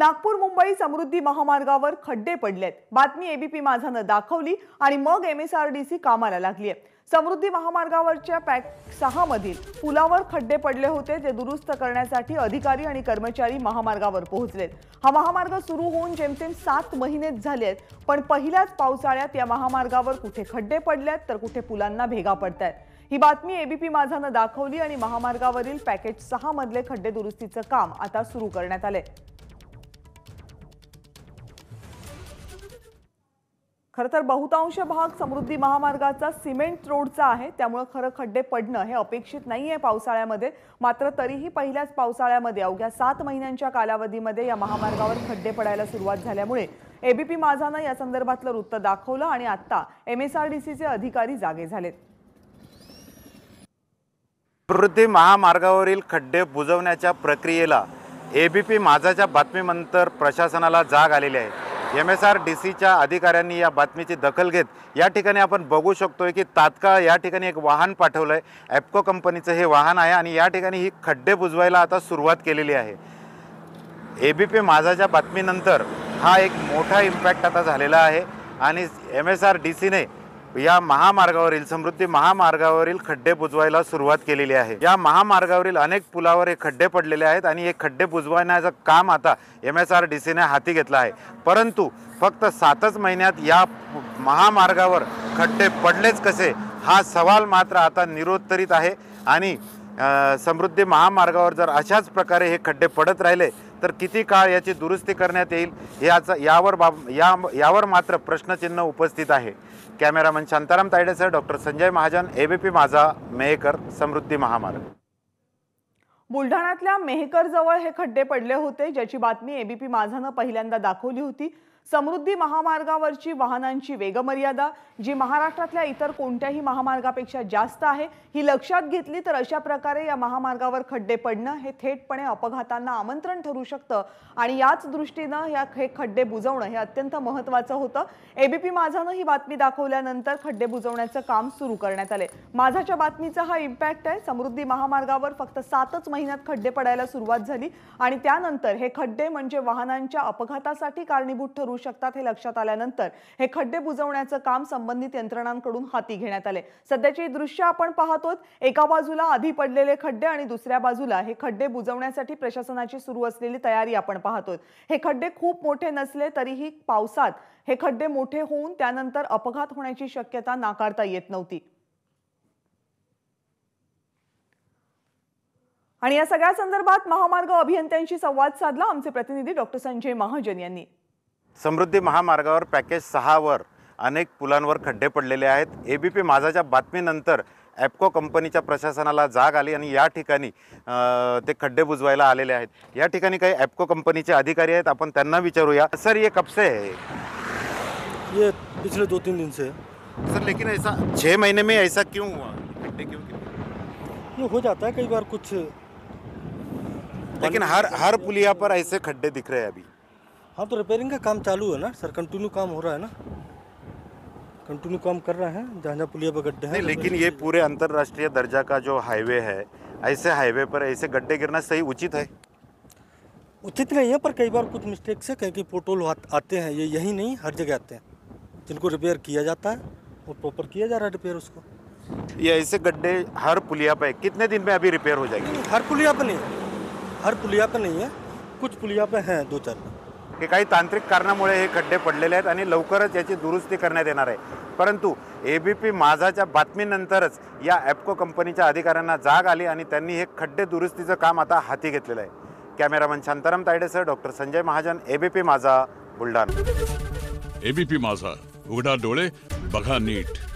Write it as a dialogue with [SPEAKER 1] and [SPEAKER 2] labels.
[SPEAKER 1] नागपूर मुंबई समृद्धी महामार्गावर खड्डे पडलेत बातमी एबीपी माझानं दाखवली आणि मग एम कामाला लागली आहे समृद्धी महामार्गावरच्या पॅक मधील पुलावर खड्डे पडले होते ते दुरुस्त करण्यासाठी अधिकारी आणि कर्मचारी महामार्गावर पोहोचलेत हा महामार्ग सुरू होऊन जेमतेम सात महिनेच झाले पण पहिल्याच पावसाळ्यात या महामार्गावर कुठे खड्डे पडल्यात तर कुठे पुलांना भेगा पडत ही बातमी एबीपी माझानं दाखवली आणि महामार्गावरील पॅकेज सहा मधले खड्डे दुरुस्तीचं काम आता सुरू करण्यात आले खरं तर बहुतांश भाग समृद्धी महामार्गाचा सिमेंट रोडचा आहे त्यामुळं खरं खड्डे पडणं हे अपेक्षित नाही आहे पावसाळ्यामध्ये मात्र तरीही पहिल्याच पावसाळ्यामध्ये अवघ्या सात महिन्यांच्या कालावधीमध्ये या महामार्गावर खड्डे पडायला सुरुवात झाल्यामुळे एबीपी माझानं या संदर्भातलं वृत्त दाखवलं आणि आता एम अधिकारी जागे झालेत
[SPEAKER 2] समृद्धी महामार्गावरील खड्डे बुजवण्याच्या प्रक्रियेला एबीपी माझाच्या बातमीनंतर प्रशासनाला जाग आलेली आहे एम एस आर डी सीच्या अधिकाऱ्यांनी या बातमीची दखल घेत या ठिकाणी आपण बघू शकतोय की तात्काळ या ठिकाणी एक वाहन पाठवलं आहे ॲपको कंपनीचं हे वाहन आहे आणि या ठिकाणी ही खड्डे बुजवायला आता सुरुवात केलेली आहे ए बी पी माझाच्या बातमीनंतर हा एक मोठा इम्पॅक्ट आता झालेला आहे आणि एम एस आर डी सीने या महामार्गावरील समृद्धी महामार्गावरील खड्डे बुजवायला सुरुवात केलेली आहे या महामार्गावरील अनेक पुलावर हे खड्डे पडलेले आहेत आणि हे खड्डे बुजवण्याचं काम आता एम एस आर डी सीने हाती घेतलं आहे परंतु फक्त सातच महिन्यात या महामार्गावर खड्डे पडलेच कसे हा सवाल मात्र आता निरोत्तरित आहे आणि समृद्धी महामार्गावर जर अशाच प्रकारे हे खड्डे पडत राहिले तर किती काळ याची दुरुस्ती करण्यात येईल याचा यावर बाब या यावर मात्र प्रश्नचिन्ह उपस्थित आहे cameraman Shantaram Tayde sir doctor Sanjay Mahajan ABP Majha Mehkar समृद्धी महामार्ग
[SPEAKER 1] बुलढाण्यातल्या मेहकर जवळ हे खड्डे पडले होते ज्याची बातमी एबीपी माझानं पहिल्यांदा दाखवली होती समृद्धी महामार्गावरची वाहनांची वेगमर्यादा जी महाराष्ट्रातल्या इतर कोणत्याही महामार्गापेक्षा जास्त आहे ही लक्षात घेतली तर अशा प्रकारे या महामार्गावर खड्डे पडणं हे थेटपणे अपघातांना आमंत्रण ठरू शकतं आणि याच दृष्टीनं या हे खड्डे बुजवणं हे अत्यंत महत्त्वाचं होतं एबीपी माझानं ही बातमी दाखवल्यानंतर खड्डे बुजवण्याचं काम सुरू करण्यात आले माझाच्या बातमीचा हा इम्पॅक्ट आहे समृद्धी महामार्गावर फक्त सातच महिन्यात खड्डे पडायला सुरुवात झाली आणि त्यानंतर हे खड्डे म्हणजे वाहनांच्या अपघातासाठी कारणीभूत ठरू शकतात हे लक्षात आल्यानंतर हे खड्डे बुजवण्याचं काम संबंधित यंत्रणांकडून हाती घेण्यात आले सध्याचे दृश्य आपण पाहतो एका बाजूला आधी पडलेले खड्डे आणि दुसऱ्या बाजूला हे खड्डे बुजवण्यासाठी प्रशासनाची सुरू असलेली तयारी आपण पाहतो हे खड्डे खूप मोठे नसले तरीही पावसात हे खड्डे मोठे होऊन त्यानंतर अपघात होण्याची शक्यता नाकारता येत नव्हती आणि या सगळ्या संदर्भात महामार्ग अभियंत्यांशी संवाद साधला आमचे प्रतिनिधी डॉक्टर संजय महाजन यांनी
[SPEAKER 2] समृद्धी महामार्गावर पॅकेज सहावर अनेक पुलांवर खड्डे पडलेले आहेत ए बी पी माझाच्या बातमीनंतर ॲपको कंपनीच्या प्रशासनाला जाग आली आणि या ठिकाणी ते खड्डे बुजवायला आलेले आहेत या ठिकाणी काही ॲपको कंपनीचे अधिकारी आहेत आपण त्यांना विचारूया सर ये कबसे आहे ये पिछले दो तीन दिन से सर लेकिन ऐसा छः महीने में ऐसा क्यों हुआ खड्डे क्यों ये हो जाता है कई बार कुछ लेकिन हर हर पुलिया पर ऐसे खड्डे दिख रहे हैं अभी हाँ तो रिपेयरिंग का काम चालू है ना सर कंटिन्यू काम हो रहा है ना कंटिन्यू काम कर रहे हैं जहाँ जहाँ पुलिया पर गड्ढे हैं लेकिन ये पूरे अंतर्राष्ट्रीय दर्जा का जो हाईवे है ऐसे हाईवे पर ऐसे गड्ढे गिरना सही उचित है उचित नहीं है पर कई बार कुछ मिस्टेक से कहीं कहीं पोटोल आते हैं ये यही नहीं हर जगह आते हैं जिनको रिपेयर किया जाता है वो प्रॉपर किया जा रहा है रिपेयर उसको ये ऐसे गड्ढे हर पुलिया पर कितने दिन में अभी रिपेयर हो जाएगी हर पुलिया पर नहीं हर पुलिया पर नहीं है कुछ पुलिया पर हैं दो चार की काही तांत्रिक कारणामुळे हे खड्डे पडलेले आहेत आणि लवकरच याची दुरुस्ती करण्यात येणार आहे परंतु ए बी पी माझाच्या बातमीनंतरच या ॲपको कंपनीच्या अधिकाऱ्यांना जाग आली आणि त्यांनी हे खड्डे दुरुस्तीचं काम आता हाती घेतलेलं आहे cameraman Shantaram sir doctor Sanjay Mahajan ABP Majha Buldhana ABP माझा उघडा डोळे बघा नीट